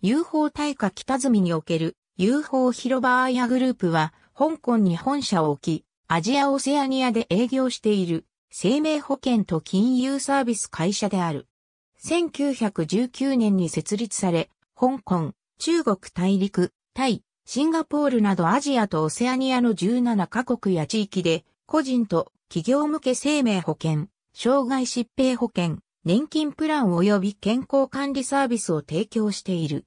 UFO 大火北住における UFO 広場アイアグループは、香港に本社を置き、アジアオセアニアで営業している、生命保険と金融サービス会社である。1919年に設立され、香港、中国大陸、タイ、シンガポールなどアジアとオセアニアの17カ国や地域で、個人と企業向け生命保険、障害疾病保険、年金プラン及び健康管理サービスを提供している。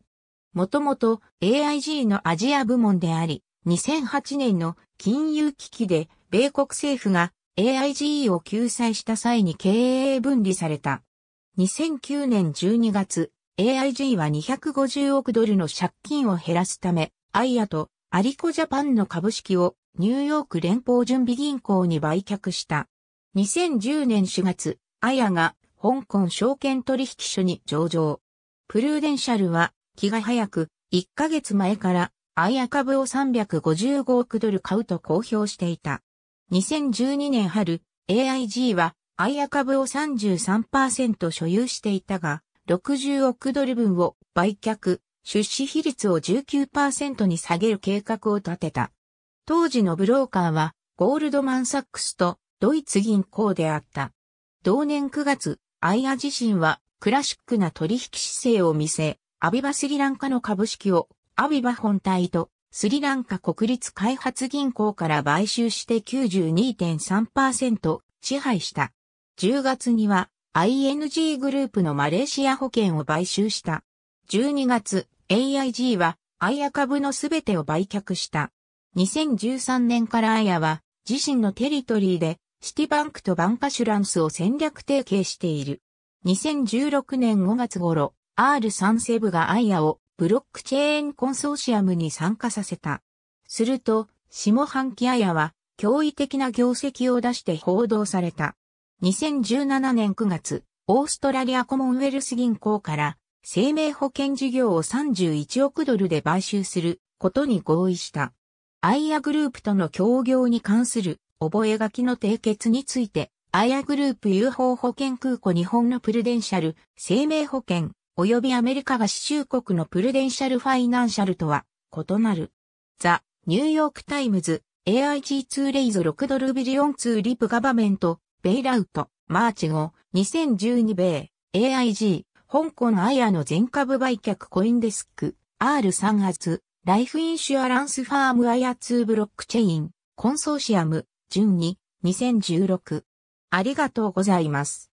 もともと AIG のアジア部門であり、2008年の金融危機で米国政府が AIG を救済した際に経営分離された。2009年12月、AIG は250億ドルの借金を減らすため、アイアとアリコジャパンの株式をニューヨーク連邦準備銀行に売却した。2010年4月、アイアが香港証券取引所に上場。プルーデンシャルは気が早く1ヶ月前からアイア株を355億ドル買うと公表していた。2012年春、AIG はアイア株を33%所有していたが、60億ドル分を売却、出資比率を19%に下げる計画を立てた。当時のブローカーはゴールドマンサックスとドイツ銀行であった。同年9月、アイア自身はクラシックな取引姿勢を見せ、アビバスリランカの株式をアビバ本体とスリランカ国立開発銀行から買収して92.3%支配した。10月には ING グループのマレーシア保険を買収した。12月、AIG はアイア株のすべてを売却した。2013年からアイアは自身のテリトリーでシティバンクとバンカシュランスを戦略提携している。2016年5月頃、R3 セブがアイアをブロックチェーンコンソーシアムに参加させた。すると、下半期アイアは驚異的な業績を出して報道された。2017年9月、オーストラリアコモンウェルス銀行から生命保険事業を31億ドルで買収することに合意した。アイアグループとの協業に関する覚書の締結について、アイアグループ UFO 保険空港日本のプルデンシャル、生命保険、及びアメリカ合衆国のプルデンシャルファイナンシャルとは異なる。ザ・ニューヨークタイムズ、AIG2 レイズ6ドルビリオン2リプガバメント、ベイラウト、マーチ後、2012米、AIG、香港アイアの全株売却コインデスク、R3 月、ライフインシュアランスファームアイア2ブロックチェイン、コンソーシアム、順に、2016。ありがとうございます。